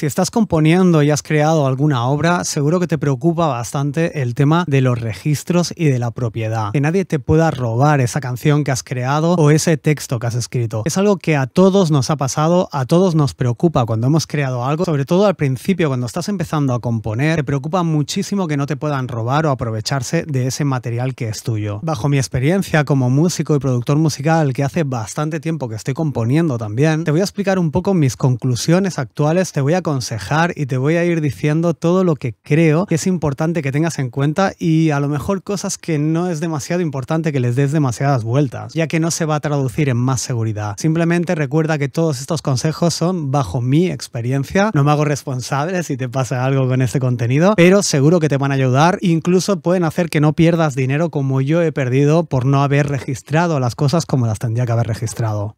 Si estás componiendo y has creado alguna obra, seguro que te preocupa bastante el tema de los registros y de la propiedad. Que nadie te pueda robar esa canción que has creado o ese texto que has escrito. Es algo que a todos nos ha pasado, a todos nos preocupa cuando hemos creado algo, sobre todo al principio cuando estás empezando a componer, te preocupa muchísimo que no te puedan robar o aprovecharse de ese material que es tuyo. Bajo mi experiencia como músico y productor musical, que hace bastante tiempo que estoy componiendo también, te voy a explicar un poco mis conclusiones actuales, te voy a y te voy a ir diciendo todo lo que creo que es importante que tengas en cuenta y a lo mejor cosas que no es demasiado importante que les des demasiadas vueltas, ya que no se va a traducir en más seguridad. Simplemente recuerda que todos estos consejos son bajo mi experiencia, no me hago responsable si te pasa algo con este contenido, pero seguro que te van a ayudar, incluso pueden hacer que no pierdas dinero como yo he perdido por no haber registrado las cosas como las tendría que haber registrado.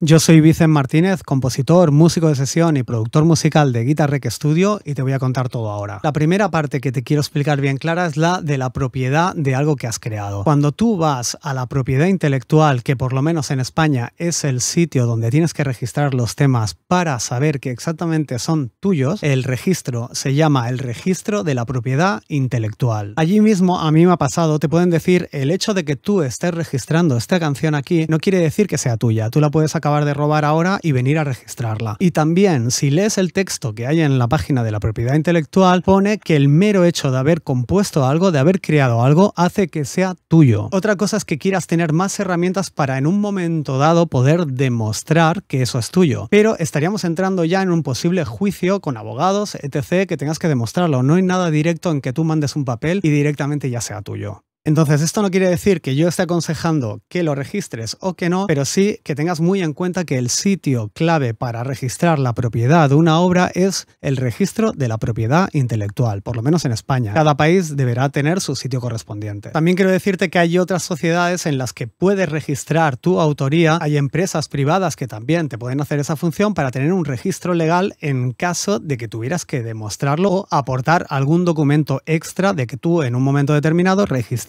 Yo soy Vicent Martínez, compositor, músico de sesión y productor musical de Guitar Rec Studio y te voy a contar todo ahora. La primera parte que te quiero explicar bien clara es la de la propiedad de algo que has creado. Cuando tú vas a la propiedad intelectual, que por lo menos en España es el sitio donde tienes que registrar los temas para saber que exactamente son tuyos, el registro se llama el registro de la propiedad intelectual. Allí mismo a mí me ha pasado, te pueden decir el hecho de que tú estés registrando esta canción aquí no quiere decir que sea tuya, tú la puedes sacar de robar ahora y venir a registrarla. Y también, si lees el texto que hay en la página de la propiedad intelectual, pone que el mero hecho de haber compuesto algo, de haber creado algo, hace que sea tuyo. Otra cosa es que quieras tener más herramientas para en un momento dado poder demostrar que eso es tuyo. Pero estaríamos entrando ya en un posible juicio con abogados, etc., que tengas que demostrarlo. No hay nada directo en que tú mandes un papel y directamente ya sea tuyo. Entonces, esto no quiere decir que yo esté aconsejando que lo registres o que no, pero sí que tengas muy en cuenta que el sitio clave para registrar la propiedad de una obra es el registro de la propiedad intelectual, por lo menos en España. Cada país deberá tener su sitio correspondiente. También quiero decirte que hay otras sociedades en las que puedes registrar tu autoría. Hay empresas privadas que también te pueden hacer esa función para tener un registro legal en caso de que tuvieras que demostrarlo o aportar algún documento extra de que tú en un momento determinado registraste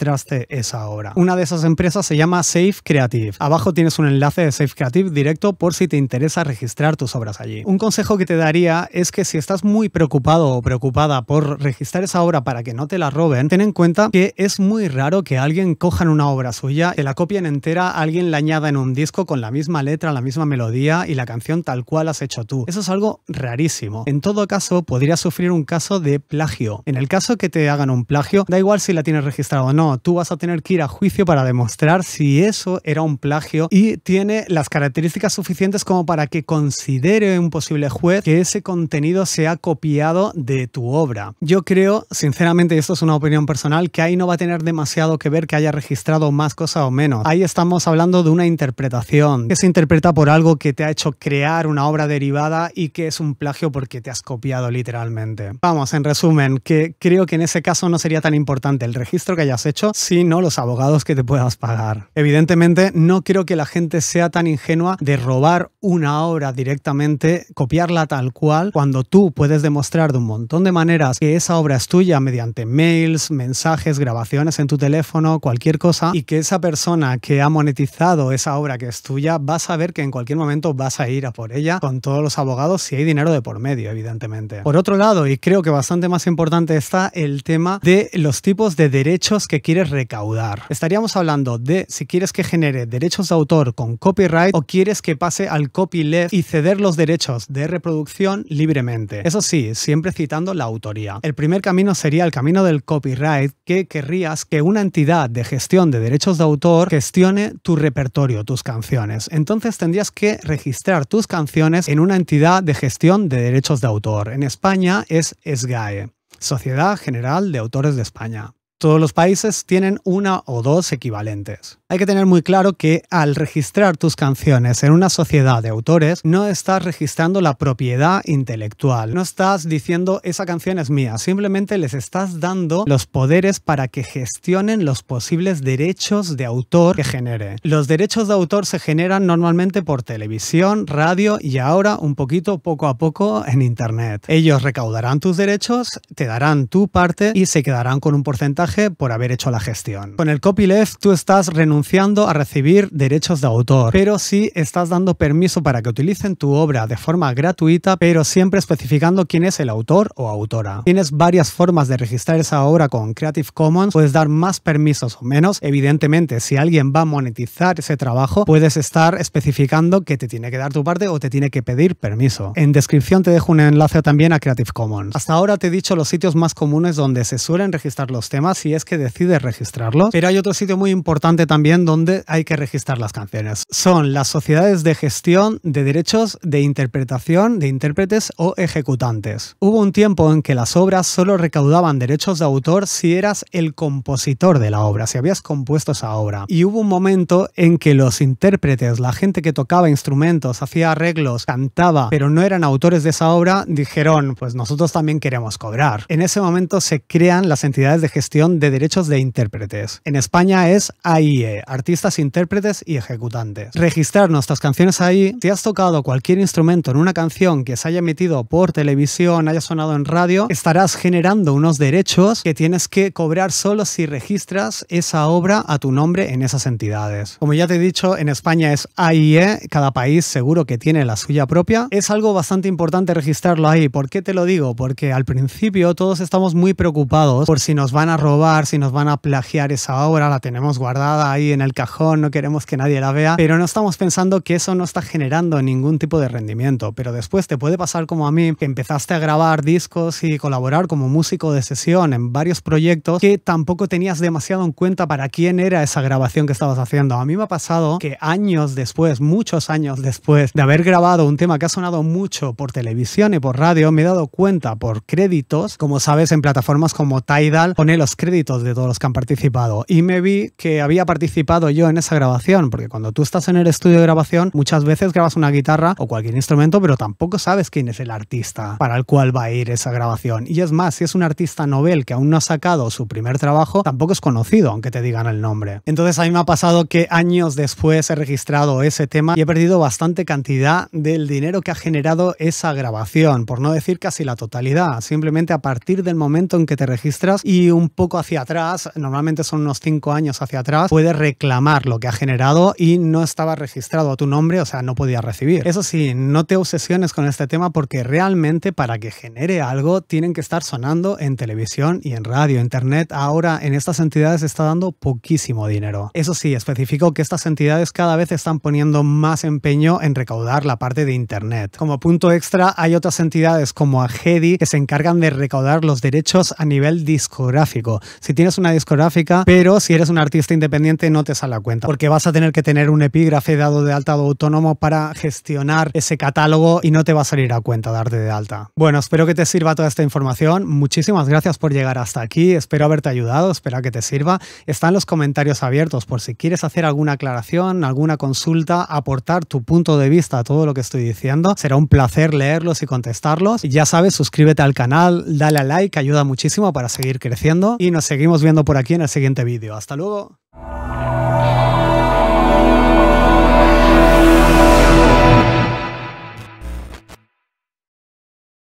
esa obra. Una de esas empresas se llama Safe Creative. Abajo tienes un enlace de Safe Creative directo por si te interesa registrar tus obras allí. Un consejo que te daría es que si estás muy preocupado o preocupada por registrar esa obra para que no te la roben, ten en cuenta que es muy raro que alguien coja una obra suya, que la copien entera, alguien la añada en un disco con la misma letra, la misma melodía y la canción tal cual has hecho tú. Eso es algo rarísimo. En todo caso, podrías sufrir un caso de plagio. En el caso que te hagan un plagio, da igual si la tienes registrada o no, tú vas a tener que ir a juicio para demostrar si eso era un plagio y tiene las características suficientes como para que considere un posible juez que ese contenido se ha copiado de tu obra. Yo creo, sinceramente, y esto es una opinión personal, que ahí no va a tener demasiado que ver que haya registrado más cosa o menos. Ahí estamos hablando de una interpretación, que se interpreta por algo que te ha hecho crear una obra derivada y que es un plagio porque te has copiado literalmente. Vamos, en resumen, que creo que en ese caso no sería tan importante el registro que hayas hecho sino los abogados que te puedas pagar. Evidentemente, no creo que la gente sea tan ingenua de robar una obra directamente, copiarla tal cual, cuando tú puedes demostrar de un montón de maneras que esa obra es tuya mediante mails, mensajes, grabaciones en tu teléfono, cualquier cosa, y que esa persona que ha monetizado esa obra que es tuya va a saber que en cualquier momento vas a ir a por ella con todos los abogados si hay dinero de por medio, evidentemente. Por otro lado, y creo que bastante más importante está el tema de los tipos de derechos que quieres recaudar. Estaríamos hablando de si quieres que genere derechos de autor con copyright o quieres que pase al copyleft y ceder los derechos de reproducción libremente. Eso sí, siempre citando la autoría. El primer camino sería el camino del copyright que querrías que una entidad de gestión de derechos de autor gestione tu repertorio, tus canciones. Entonces tendrías que registrar tus canciones en una entidad de gestión de derechos de autor. En España es SGAE, Sociedad General de Autores de España. Todos los países tienen una o dos equivalentes. Hay que tener muy claro que al registrar tus canciones en una sociedad de autores, no estás registrando la propiedad intelectual, no estás diciendo esa canción es mía, simplemente les estás dando los poderes para que gestionen los posibles derechos de autor que genere. Los derechos de autor se generan normalmente por televisión, radio y ahora un poquito poco a poco en Internet. Ellos recaudarán tus derechos, te darán tu parte y se quedarán con un porcentaje por haber hecho la gestión. Con el copyleft tú estás renunciando a recibir derechos de autor, pero sí estás dando permiso para que utilicen tu obra de forma gratuita, pero siempre especificando quién es el autor o autora. Tienes varias formas de registrar esa obra con Creative Commons, puedes dar más permisos o menos. Evidentemente, si alguien va a monetizar ese trabajo, puedes estar especificando que te tiene que dar tu parte o te tiene que pedir permiso. En descripción te dejo un enlace también a Creative Commons. Hasta ahora te he dicho los sitios más comunes donde se suelen registrar los temas si es que decides registrarlos. Pero hay otro sitio muy importante también donde hay que registrar las canciones. Son las sociedades de gestión de derechos de interpretación de intérpretes o ejecutantes. Hubo un tiempo en que las obras solo recaudaban derechos de autor si eras el compositor de la obra, si habías compuesto esa obra. Y hubo un momento en que los intérpretes, la gente que tocaba instrumentos, hacía arreglos, cantaba, pero no eran autores de esa obra, dijeron, pues nosotros también queremos cobrar. En ese momento se crean las entidades de gestión de Derechos de Intérpretes. En España es AIE, Artistas, Intérpretes y Ejecutantes. Registrar nuestras canciones ahí, si has tocado cualquier instrumento en una canción que se haya emitido por televisión, haya sonado en radio, estarás generando unos derechos que tienes que cobrar solo si registras esa obra a tu nombre en esas entidades. Como ya te he dicho, en España es AIE, cada país seguro que tiene la suya propia. Es algo bastante importante registrarlo ahí. ¿Por qué te lo digo? Porque al principio todos estamos muy preocupados por si nos van a robar si nos van a plagiar esa obra, la tenemos guardada ahí en el cajón, no queremos que nadie la vea, pero no estamos pensando que eso no está generando ningún tipo de rendimiento. Pero después te puede pasar como a mí, que empezaste a grabar discos y colaborar como músico de sesión en varios proyectos que tampoco tenías demasiado en cuenta para quién era esa grabación que estabas haciendo. A mí me ha pasado que años después, muchos años después de haber grabado un tema que ha sonado mucho por televisión y por radio, me he dado cuenta por créditos, como sabes, en plataformas como Tidal, pone los créditos de todos los que han participado y me vi que había participado yo en esa grabación, porque cuando tú estás en el estudio de grabación muchas veces grabas una guitarra o cualquier instrumento, pero tampoco sabes quién es el artista para el cual va a ir esa grabación. Y es más, si es un artista novel que aún no ha sacado su primer trabajo, tampoco es conocido, aunque te digan el nombre. Entonces a mí me ha pasado que años después he registrado ese tema y he perdido bastante cantidad del dinero que ha generado esa grabación, por no decir casi la totalidad, simplemente a partir del momento en que te registras y un poco hacia atrás, normalmente son unos cinco años hacia atrás, puede reclamar lo que ha generado y no estaba registrado a tu nombre, o sea, no podía recibir. Eso sí, no te obsesiones con este tema porque realmente para que genere algo tienen que estar sonando en televisión y en radio. Internet ahora en estas entidades está dando poquísimo dinero. Eso sí, especifico que estas entidades cada vez están poniendo más empeño en recaudar la parte de Internet. Como punto extra, hay otras entidades como Agedi que se encargan de recaudar los derechos a nivel discográfico. Si tienes una discográfica, pero si eres un artista independiente no te sale a cuenta, porque vas a tener que tener un epígrafe dado de alta autónomo para gestionar ese catálogo y no te va a salir a cuenta darte de alta. Bueno, espero que te sirva toda esta información. Muchísimas gracias por llegar hasta aquí. Espero haberte ayudado, espero que te sirva. Están los comentarios abiertos por si quieres hacer alguna aclaración, alguna consulta, aportar tu punto de vista a todo lo que estoy diciendo. Será un placer leerlos y contestarlos. ya sabes, suscríbete al canal, dale a like, ayuda muchísimo para seguir creciendo y nos seguimos viendo por aquí en el siguiente vídeo. Hasta luego.